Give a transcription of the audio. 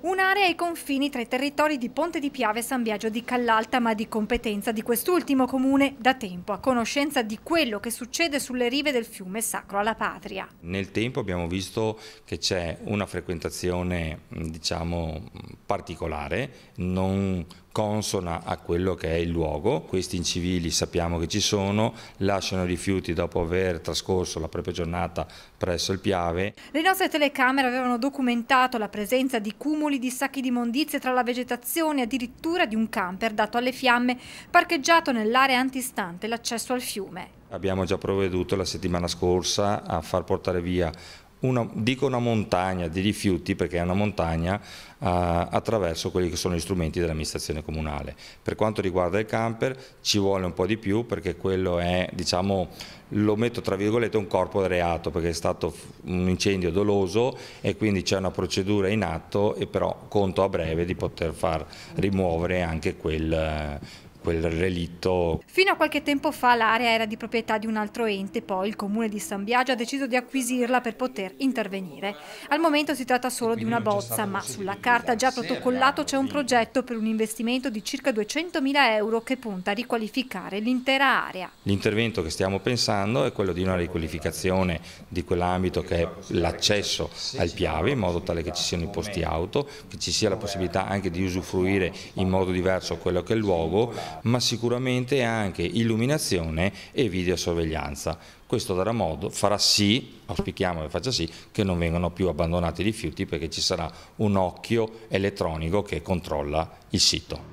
Un'area ai confini tra i territori di Ponte di Piave e San Biagio di Callalta, ma di competenza di quest'ultimo comune da tempo, a conoscenza di quello che succede sulle rive del fiume Sacro alla Patria. Nel tempo abbiamo visto che c'è una frequentazione, mm, diciamo, particolare, non consona a quello che è il luogo. Questi incivili sappiamo che ci sono, lasciano i rifiuti dopo aver trascorso la propria giornata presso il Piave. Le nostre telecamere avevano documentato la presenza di cumuli cumuli di sacchi di immondizie tra la vegetazione e addirittura di un camper dato alle fiamme parcheggiato nell'area antistante l'accesso al fiume. Abbiamo già provveduto la settimana scorsa a far portare via una, dico una montagna di rifiuti perché è una montagna uh, attraverso quelli che sono gli strumenti dell'amministrazione comunale. Per quanto riguarda il camper ci vuole un po' di più perché quello è, diciamo, lo metto tra virgolette un corpo reato perché è stato un incendio doloso e quindi c'è una procedura in atto e però conto a breve di poter far rimuovere anche quel... Uh, quel relitto. Fino a qualche tempo fa l'area era di proprietà di un altro ente, poi il comune di San Biagio ha deciso di acquisirla per poter intervenire. Al momento si tratta solo di una bozza, ma sulla carta già protocollato c'è un progetto per un investimento di circa 200.000 euro che punta a riqualificare l'intera area. L'intervento che stiamo pensando è quello di una riqualificazione di quell'ambito che è l'accesso al Piave, in modo tale che ci siano i posti auto, che ci sia la possibilità anche di usufruire in modo diverso quello che è il luogo, ma sicuramente anche illuminazione e videosorveglianza. Questo darà modo, farà sì, auspichiamo che faccia sì, che non vengano più abbandonati i rifiuti perché ci sarà un occhio elettronico che controlla il sito.